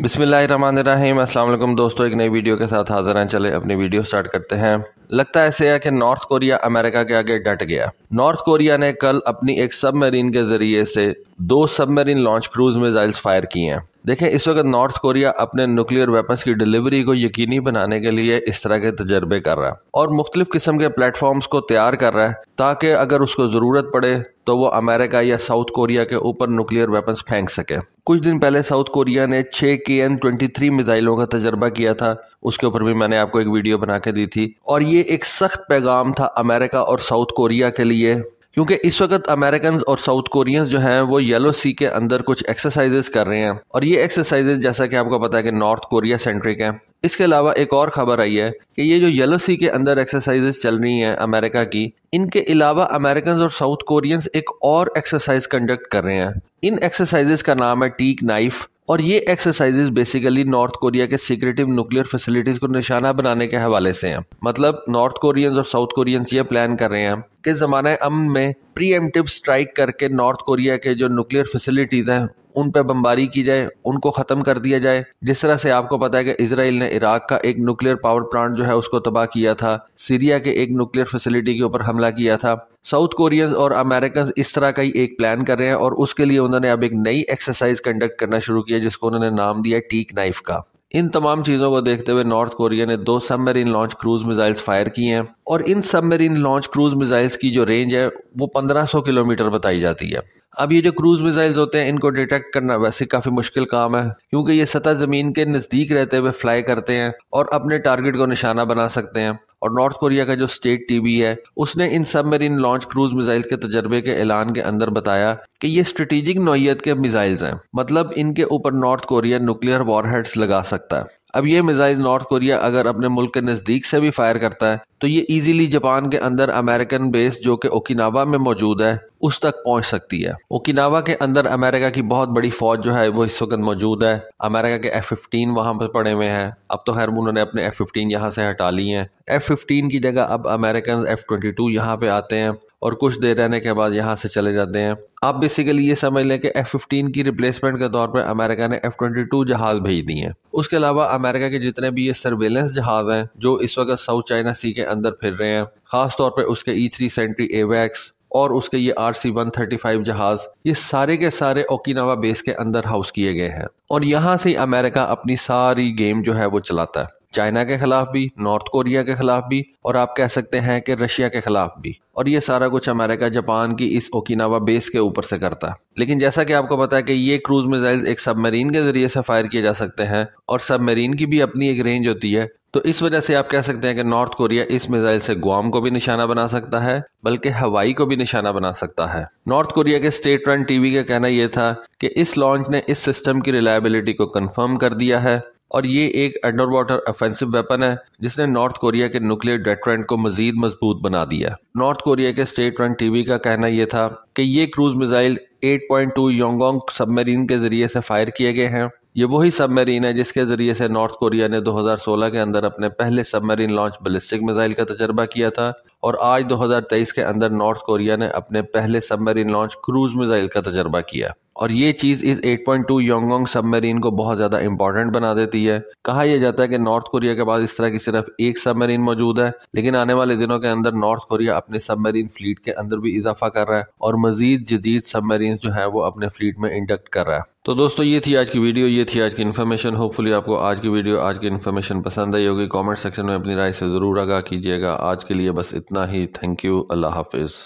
बिसमीम अल्लाम दोस्तों एक नई वीडियो के साथ हाजिर हैं चले अपनी वीडियो स्टार्ट करते हैं लगता ऐसे है कि नॉर्थ कोरिया अमेरिका के आगे डट गया नॉर्थ कोरिया ने कल अपनी एक सबमरीन के ज़रिए से दो submarine launch cruise missiles fire किए हैं देखें इस वक्त नॉर्थ कोरिया अपने न्यूक्लियर वेपन्स की डिलीवरी को यकीनी बनाने के लिए इस तरह के तजर्बे कर रहा है और मुख्तलिफ किस्म के प्लेटफॉर्म्स को तैयार कर रहा है ताकि अगर उसको ज़रूरत पड़े तो वो अमेरिका या साउथ कोरिया के ऊपर न्यूक्लियर वेपन्स फेंक सके कुछ दिन पहले साउथ कोरिया ने छः के एन ट्वेंटी थ्री मिज़ाइलों का तजर्बा किया था उसके ऊपर भी मैंने आपको एक वीडियो बना के दी थी और ये एक सख्त पैगाम था अमेरिका और साउथ कोरिया के लिए क्योंकि इस वक्त अमेरिकन और साउथ कोरियंस जो हैं वो येलो सी के अंदर कुछ एक्सरसाइजेस कर रहे हैं और ये एक्सरसाइजेस जैसा कि आपको पता है कि नॉर्थ कोरिया सेंट्रिक हैं इसके अलावा एक और खबर आई है कि ये जो येलो सी के अंदर एक्सरसाइजेस चल रही हैं अमेरिका की इनके अलावा अमेरिकन और साउथ कोरियंस एक और एक्सरसाइज कंडक्ट कर रहे हैं इन एक्सरसाइजेस का नाम है टीक नाइफ और ये एक्सरसाइजेस बेसिकली नॉर्थ कोरिया के सीक्रेटिव न्यूक्लियर फैसिलिटीज़ को निशाना बनाने के हवाले से हैं मतलब नॉर्थ कोरियंस और साउथ कोरियंस ये प्लान कर रहे हैं कि ज़माना अमन में प्रीएम्प्टिव स्ट्राइक करके नॉर्थ कोरिया के जो न्यूक्लियर फैसिलिटीज़ हैं उन पर बमबारी की जाए उनको ख़त्म कर दिया जाए जिस तरह से आपको पता है कि इसराइल ने इराक का एक न्यूक्लियर पावर प्लांट जो है उसको तबाह किया था सीरिया के एक न्यूक्लियर फैसिलिटी के ऊपर हमला किया था साउथ कोरियंस और अमेरिकन इस तरह का ही एक प्लान कर रहे हैं और उसके लिए उन्होंने अब एक नई एक्सरसाइज कंडक्ट करना शुरू किया जिसको उन्होंने नाम दिया टीक नाइफ का इन तमाम चीज़ों को देखते हुए नॉर्थ कोरिया ने दो submarine launch cruise missiles fire की हैं और इन सबमरीन लॉन्च क्रूज मिसाइल्स की जो रेंज है वो 1500 किलोमीटर बताई जाती है अब ये जो क्रूज मिसाइल्स होते हैं इनको डिटेक्ट करना वैसे काफ़ी मुश्किल काम है क्योंकि ये सतह ज़मीन के नज़दीक रहते हुए फ्लाई करते हैं और अपने टारगेट को निशाना बना सकते हैं और नॉर्थ कोरिया का जो स्टेट टीवी है उसने इन सब मेरीन लॉन्च क्रूज मिसाइल के तजर्बे के ऐलान के अंदर बताया कि ये स्ट्रेटेजिक नोयत के मिसाइल्स हैं मतलब इनके ऊपर नॉर्थ कोरिया न्यूक्लियर वॉरहेड्स लगा सकता है अब ये मिसाइल नॉर्थ कोरिया अगर अपने मुल्क के नज़दीक से भी फायर करता है तो ये इजीली जापान के अंदर अमेरिकन बेस जो कि ओकिनावा में मौजूद है उस तक पहुंच सकती है ओकिनावा के अंदर अमेरिका की बहुत बड़ी फौज जो है वो इस वक्त मौजूद है अमेरिका के एफ फिफ्टीन वहाँ पर पड़े हुए हैं अब तो खैर उन्होंने अपने एफ फिफ्टीन यहाँ से हटा ली हैं एफ फिफ्टीन की जगह अब अमेरिकन एफ ट्वेंटी टू यहाँ पे आते हैं और कुछ देर रहने के बाद यहाँ से चले जाते हैं आप बेसिकली ये समझ लें कि एफ फिफ्टीन की रिप्लेसमेंट के तौर पर अमेरिका ने एफ ट्वेंटी टू जहाज भेज दिए हैं उसके अलावा अमेरिका के जितने भी ये सर्वेलेंस जहाज हैं जो इस वक्त साउथ चाइना सी के अंदर फिर रहे हैं खास तौर पर उसके ई थ्री सेंट्री एवैक्स और उसके ये R C one thirty five जहाज ये सारे के सारे ओकिनावा बेस के अंदर हाउस किए गए हैं और यहाँ से अमेरिका अपनी सारी गेम जो है वो चलाता है चाइना के खिलाफ भी नॉर्थ कोरिया के खिलाफ भी और आप कह सकते हैं कि रशिया के खिलाफ भी और ये सारा कुछ अमेरिका जापान की इस ओकिनावा बेस के ऊपर से करता है लेकिन जैसा कि आपको पता है कि ये क्रूज मिसाइल एक सबमरीन के जरिए से फायर किए जा सकते हैं और सबमरीन की भी अपनी एक रेंज होती है तो इस वजह से आप कह सकते हैं कि नॉर्थ कोरिया इस मिसाइल से गुआम को भी निशाना बना सकता है बल्कि हवाई को भी निशाना बना सकता है नॉर्थ कोरिया के स्टेट रन टीवी का कहना यह था कि इस लॉन्च ने इस सिस्टम की रिलायबिलिटी को कंफर्म कर दिया है और ये एक अंडर वाटर ऑफेंसिव वेपन है जिसने नॉर्थ कोरिया के न्यूक्लियर डेट्रेंट को मजीद मजबूत बना दिया नॉर्थ कोरिया के स्टेट रन टीवी का कहना यह था कि ये क्रूज मिसाइल 8.2 योंगोंग सबमरीन के जरिए से फायर किए गए हैं ये वही सबमरीन है जिसके ज़रिए से नॉर्थ कोरिया ने 2016 के अंदर अपने पहले सबमरीन लॉन्च बलिस्टिक मिसाइल का तजर्बा किया था और आज 2023 के अंदर नॉर्थ कोरिया ने अपने पहले सबमरीन लॉन्च क्रूज मिसाइल का तजर्बा किया और ये चीज़ इस 8.2 योंगोंग सबमरीन को बहुत ज़्यादा इंपॉर्टेंट बना देती है कहा यह जाता है कि नॉर्थ कोरिया के पास इस तरह की सिर्फ एक सबमरीन मौजूद है लेकिन आने वाले दिनों के अंदर नॉर्थ कोरिया अपने सबमरीन फ्लीट के अंदर भी इजाफा कर रहा है और मजीद जदीद सबमरीन जो है वो अपने फ्लीट में इंडक्ट कर रहा है तो दोस्तों ये थी आज की वीडियो ये थी आज की इन्फॉर्मेशन होपफुली आपको आज की वीडियो आज की इन्फॉर्मेशन पसंद आई होगी कमेंट सेक्शन में अपनी राय से ज़रूर आगा कीजिएगा आज के लिए बस इतना ही थैंक यू अल्लाह हाफिज़